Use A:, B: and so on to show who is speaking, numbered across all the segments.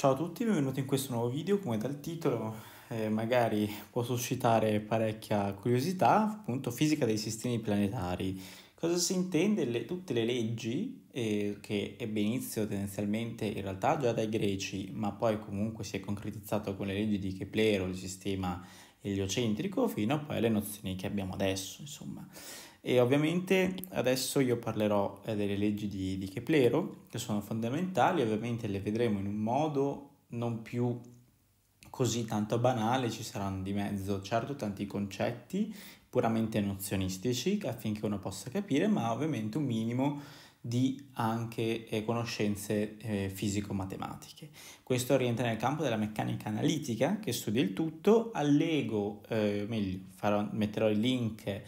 A: Ciao a tutti, benvenuti in questo nuovo video, come dal titolo eh, magari può suscitare parecchia curiosità, appunto fisica dei sistemi planetari. Cosa si intende? Le, tutte le leggi eh, che ebbe inizio tendenzialmente in realtà già dai greci, ma poi comunque si è concretizzato con le leggi di Keplero, il sistema eliocentrico, fino a poi alle nozioni che abbiamo adesso, insomma. E ovviamente adesso io parlerò eh, delle leggi di, di Keplero, che sono fondamentali, ovviamente le vedremo in un modo non più così tanto banale, ci saranno di mezzo certo tanti concetti puramente nozionistici affinché uno possa capire, ma ovviamente un minimo di anche eh, conoscenze eh, fisico-matematiche. Questo rientra nel campo della meccanica analitica che studia il tutto, allego, eh, meglio, farò, metterò il link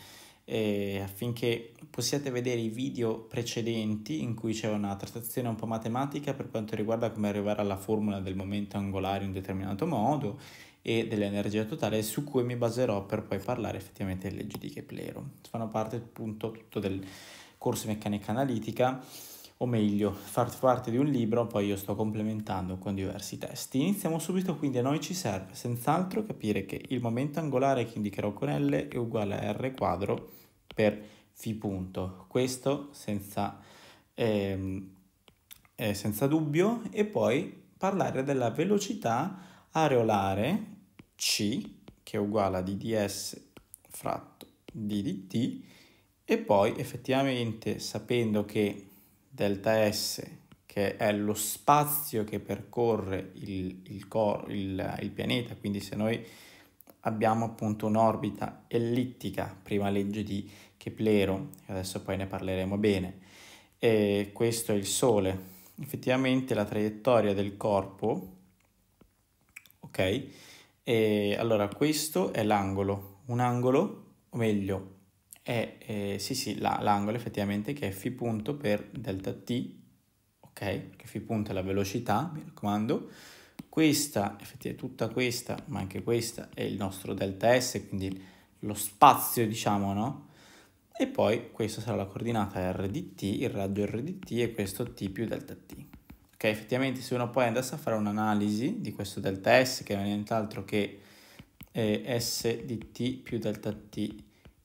A: eh, affinché possiate vedere i video precedenti in cui c'è una trattazione un po' matematica per quanto riguarda come arrivare alla formula del momento angolare in un determinato modo e dell'energia totale su cui mi baserò per poi parlare effettivamente delle leggi di Keplero. Fanno parte appunto tutto del corso meccanica analitica o meglio, far parte di un libro, poi io sto complementando con diversi testi. Iniziamo subito, quindi a noi ci serve senz'altro capire che il momento angolare che indicherò con L è uguale a R quadro per fi punto. Questo senza, ehm, eh, senza dubbio. E poi parlare della velocità areolare C, che è uguale a dds fratto ddt, e poi effettivamente sapendo che delta S, che è lo spazio che percorre il, il, cor- il, il pianeta, quindi se noi abbiamo appunto un'orbita ellittica, prima legge di Keplero, adesso poi ne parleremo bene. E questo è il Sole. Effettivamente la traiettoria del corpo, ok? E allora questo è l'angolo, un angolo, o meglio, è eh, sì sì, la, l'angolo effettivamente che è φ punto per delta t, ok? Che φ punto è la velocità, mi raccomando, questa, effettivamente tutta questa, ma anche questa è il nostro delta S, quindi lo spazio, diciamo, no? E poi questa sarà la coordinata r di t il raggio r di t e questo T più delta T. Ok, effettivamente se uno poi andasse a fare un'analisi di questo delta S, che non è nient'altro che eh, S di T più delta T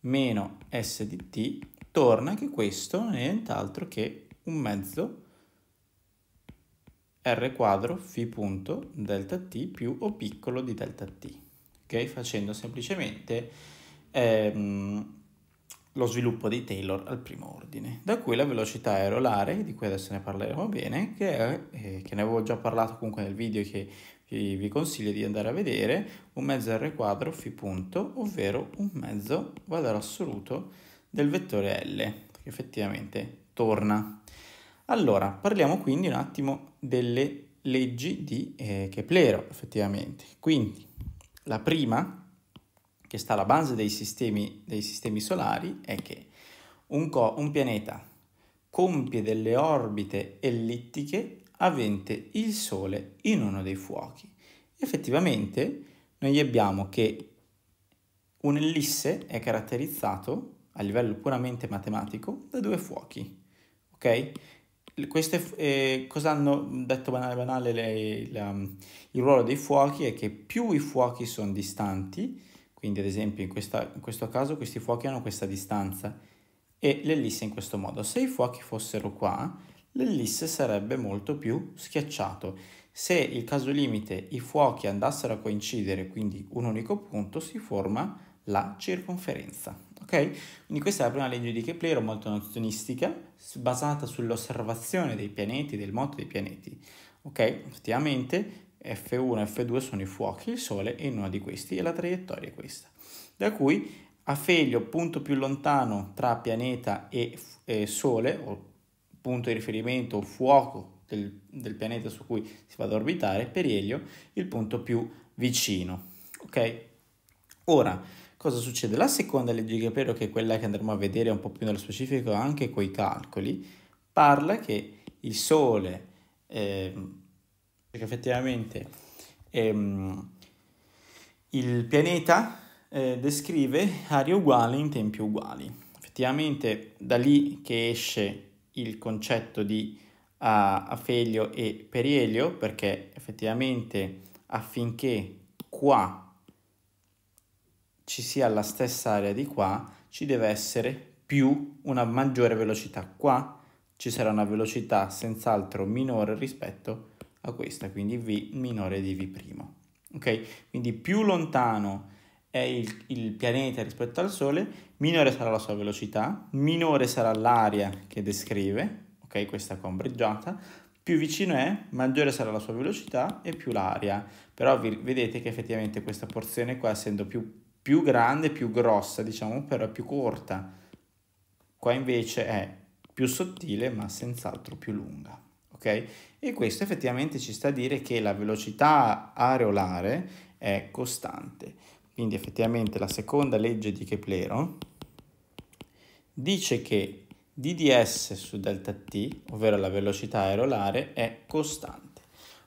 A: meno S di T, torna che questo non è nient'altro che un mezzo r quadro φ punto delta t più o piccolo di delta t, ok? Facendo semplicemente ehm, lo sviluppo di Taylor al primo ordine. Da qui la velocità aerolare, di cui adesso ne parleremo bene, che, è, eh, che ne avevo già parlato comunque nel video che vi consiglio di andare a vedere, un mezzo r quadro φ punto, ovvero un mezzo valore assoluto del vettore L, che effettivamente torna. Allora, parliamo quindi un attimo delle leggi di eh, Keplero, effettivamente. Quindi, la prima, che sta alla base dei sistemi, dei sistemi solari, è che un, co- un pianeta compie delle orbite ellittiche avente il Sole in uno dei fuochi. Effettivamente, noi abbiamo che un'ellisse è caratterizzato, a livello puramente matematico, da due fuochi, ok? queste, eh, cosa hanno detto banale banale le, la, il ruolo dei fuochi è che più i fuochi sono distanti, quindi ad esempio in, questa, in questo caso questi fuochi hanno questa distanza e l'ellisse in questo modo. Se i fuochi fossero qua, l'ellisse sarebbe molto più schiacciato. Se il caso limite i fuochi andassero a coincidere, quindi un unico punto, si forma la circonferenza. Okay? Quindi questa è la prima legge di Keplero, molto nozionistica, basata sull'osservazione dei pianeti, del moto dei pianeti. Ok? Effettivamente F1 e F2 sono i fuochi, il Sole è in uno di questi e la traiettoria è questa. Da cui Afelio, punto più lontano tra pianeta e, e Sole, o punto di riferimento o fuoco del, del, pianeta su cui si va ad orbitare, Perielio, il punto più vicino. Ok? Ora, Cosa succede? La seconda legge di Gaspero, che è quella che andremo a vedere un po' più nello specifico anche coi calcoli, parla che il Sole, eh, perché effettivamente ehm, il pianeta eh, descrive aree uguali in tempi uguali. Effettivamente da lì che esce il concetto di a afelio e perielio perché effettivamente affinché qua ci sia la stessa area di qua, ci deve essere più una maggiore velocità. Qua ci sarà una velocità senz'altro minore rispetto a questa, quindi V minore di V'. Ok? Quindi più lontano è il, il pianeta rispetto al Sole, minore sarà la sua velocità, minore sarà l'area che descrive, ok? Questa qua ombreggiata, più vicino è, maggiore sarà la sua velocità e più l'aria. Però vi, vedete che effettivamente questa porzione qua, essendo più più grande, più grossa, diciamo, però più corta. Qua invece è più sottile, ma senz'altro più lunga. Ok? E questo effettivamente ci sta a dire che la velocità areolare è costante. Quindi effettivamente la seconda legge di Keplero dice che dds su delta t, ovvero la velocità aerolare, è costante.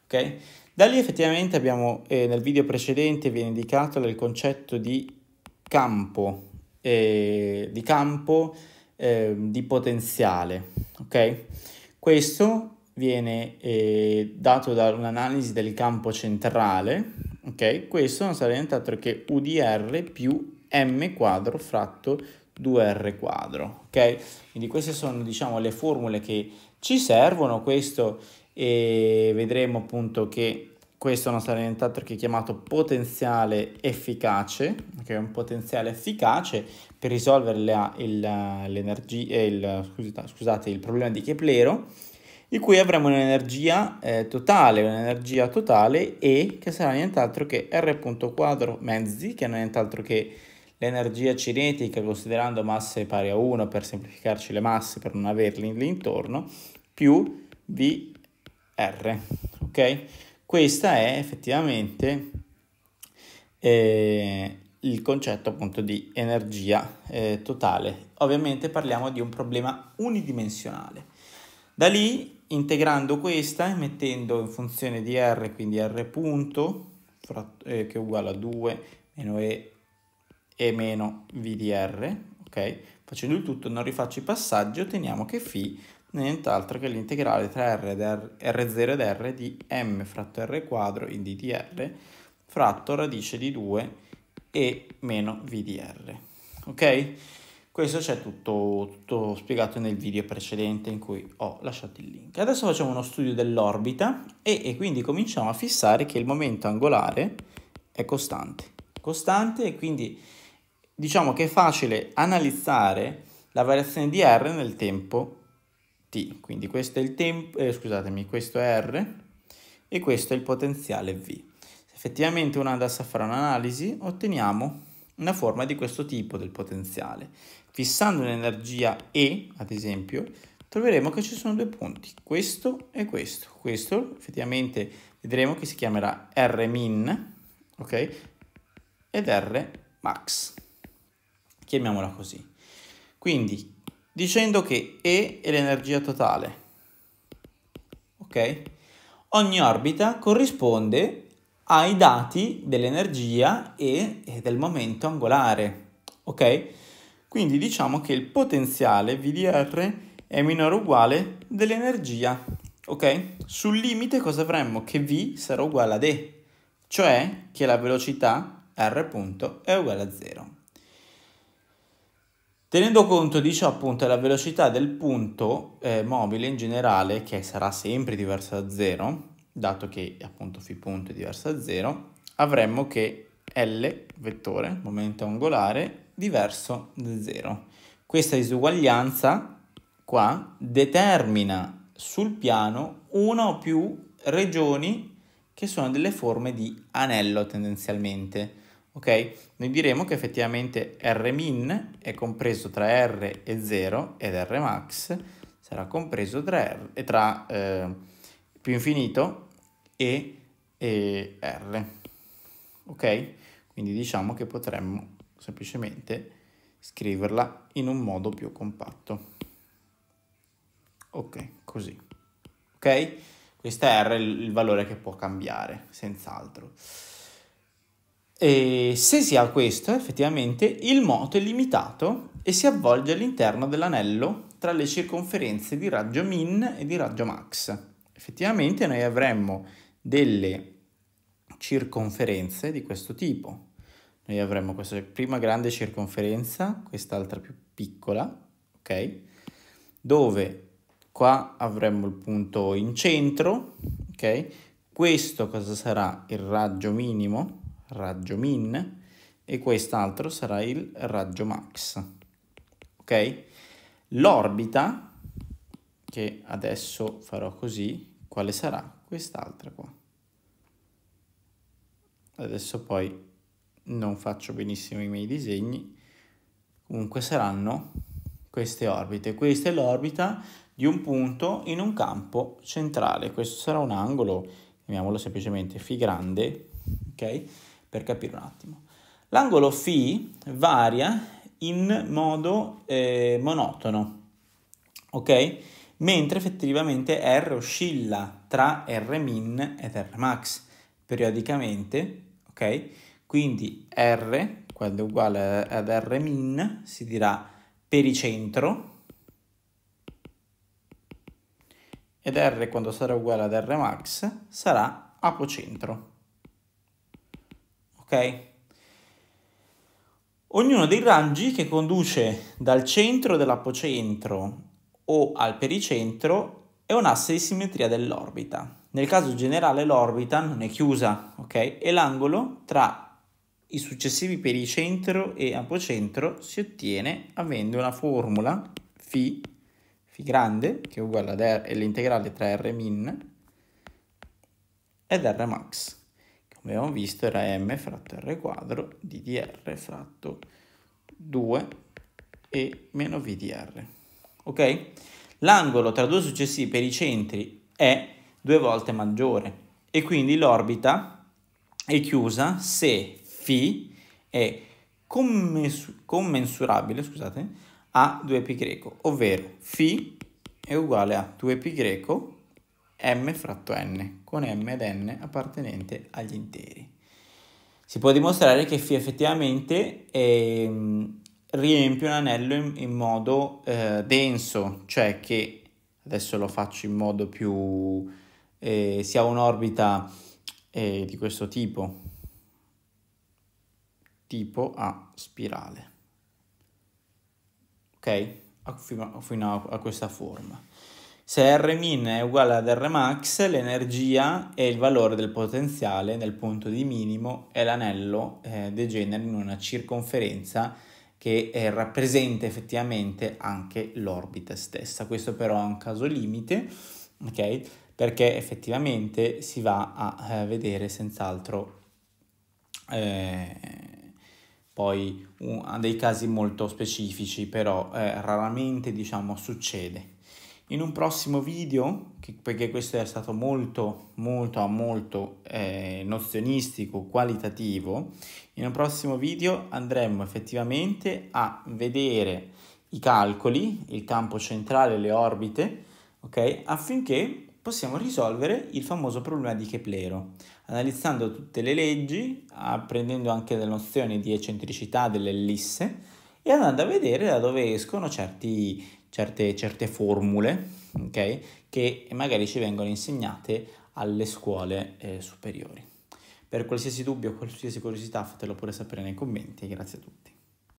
A: Okay? Da lì effettivamente abbiamo, eh, nel video precedente viene indicato il concetto di campo, eh, di campo eh, di potenziale, ok? Questo viene eh, dato da un'analisi del campo centrale, ok? Questo non sarà nient'altro che UDR più M quadro fratto 2R quadro, ok? Quindi queste sono, diciamo, le formule che ci servono, questo e vedremo appunto che questo non sarà nient'altro che chiamato potenziale efficace, che è un potenziale efficace per risolvere la, il, eh, il, scusate, il problema di Keplero, in cui avremo un'energia eh, totale, un'energia totale E che sarà nient'altro che R quadro mezzi, che non è nient'altro che l'energia cinetica considerando masse pari a 1 per semplificarci le masse per non averle lì intorno, più V R, ok? Questa è effettivamente eh, il concetto appunto di energia eh, totale. Ovviamente parliamo di un problema unidimensionale. Da lì, integrando questa e mettendo in funzione di R, quindi R punto, frat- eh, che è uguale a 2 meno E e meno V di R, ok? Facendo il tutto non rifaccio i passaggi, otteniamo che Φ nient'altro che l'integrale tra R ed R, R0 ed R di m fratto R quadro in D fratto radice di 2 e meno vdr. Ok? Questo c'è tutto, tutto spiegato nel video precedente in cui ho lasciato il link. Adesso facciamo uno studio dell'orbita e, e quindi cominciamo a fissare che il momento angolare è costante. Costante e quindi diciamo che è facile analizzare la variazione di R nel tempo T. Quindi questo è il tempo, eh, scusatemi, questo è R e questo è il potenziale V. Se effettivamente una andassa a fare un'analisi, otteniamo una forma di questo tipo del potenziale. Fissando un'energia E, ad esempio, troveremo che ci sono due punti, questo e questo. Questo effettivamente vedremo che si chiamerà R min, ok? Ed R max. Chiamiamola così. Quindi dicendo che E è l'energia totale. Ok? Ogni orbita corrisponde ai dati dell'energia e, del momento angolare. Ok? Quindi diciamo che il potenziale VDR è minore o uguale dell'energia. Ok? Sul limite cosa avremmo? Che V sarà uguale ad E, cioè che la velocità R punto è uguale a 0. Tenendo conto di ciò appunto la velocità del punto eh, mobile in generale che sarà sempre diversa da 0, dato che appunto φ punto è diversa da 0, avremmo che L vettore, momento angolare, diverso da 0. Questa disuguaglianza qua determina sul piano una o più regioni che sono delle forme di anello tendenzialmente ok? Noi diremo che effettivamente Rmin è compreso tra R e 0 ed Rmax sarà compreso tra, R, eh, tra eh, più infinito e, e R, ok? Quindi diciamo che potremmo semplicemente scriverla in un modo più compatto. Ok, così. Ok? Questo è R il valore che può cambiare, senz'altro. E se si ha questo, effettivamente il moto è limitato e si avvolge all'interno dell'anello tra le circonferenze di raggio min e di raggio max. Effettivamente noi avremmo delle circonferenze di questo tipo. Noi avremmo questa prima grande circonferenza, quest'altra più piccola, ok? Dove qua avremmo il punto in centro, ok? Questo cosa sarà il raggio minimo, raggio min e quest'altro sarà il raggio max. Ok? L'orbita, che adesso farò così, quale sarà? Quest'altra qua. Adesso poi non faccio benissimo i miei disegni, comunque saranno queste orbite. Questa è l'orbita di un punto in un campo centrale. Questo sarà un angolo, chiamiamolo semplicemente φ grande, ok? per capire un attimo. L'angolo φ varia in modo eh, monotono, ok? Mentre effettivamente R oscilla tra R min ed R max periodicamente, ok? Quindi R, quando è uguale ad R min, si dirà pericentro, ed R quando sarà uguale ad R max sarà apocentro ok? Ognuno dei raggi che conduce dal centro dell'apocentro o al pericentro è un asse di simmetria dell'orbita. Nel caso generale l'orbita non è chiusa, ok? E l'angolo tra i successivi pericentro e apocentro si ottiene avendo una formula φ, φ grande, che è uguale all'integrale tra r min ed r max come abbiamo visto era m fratto r quadro di dr fratto 2 e meno v di r. Ok? L'angolo tra due successivi pericentri è due volte maggiore e quindi l'orbita è chiusa se φ è commensurabile scusate, a 2π, greco, ovvero φ è uguale a 2π greco m fratto n, con m ed n appartenente agli interi. Si può dimostrare che φ effettivamente ehm, riempie un anello in, in modo eh, denso, cioè che adesso lo faccio in modo più... Eh, si ha un'orbita eh, di questo tipo, tipo a spirale. Ok? Fino a, fino a questa forma. Se Rmin è uguale ad Rmax, l'energia è il valore del potenziale nel punto di minimo e l'anello eh, degenera in una circonferenza che eh, rappresenta effettivamente anche l'orbita stessa. Questo però è un caso limite, ok? Perché effettivamente si va a eh, vedere senz'altro eh, poi un, dei casi molto specifici, però eh, raramente diciamo succede. In un prossimo video, che, perché questo è stato molto, molto, molto eh, nozionistico, qualitativo, in un prossimo video andremo effettivamente a vedere i calcoli, il campo centrale, le orbite, ok? Affinché possiamo risolvere il famoso problema di Keplero, analizzando tutte le leggi, apprendendo anche le nozioni di eccentricità dell'ellisse e andando a vedere da dove escono certi certe, certe formule okay, che magari ci vengono insegnate alle scuole eh, superiori. Per qualsiasi dubbio, qualsiasi curiosità fatelo pure sapere nei commenti, grazie a tutti.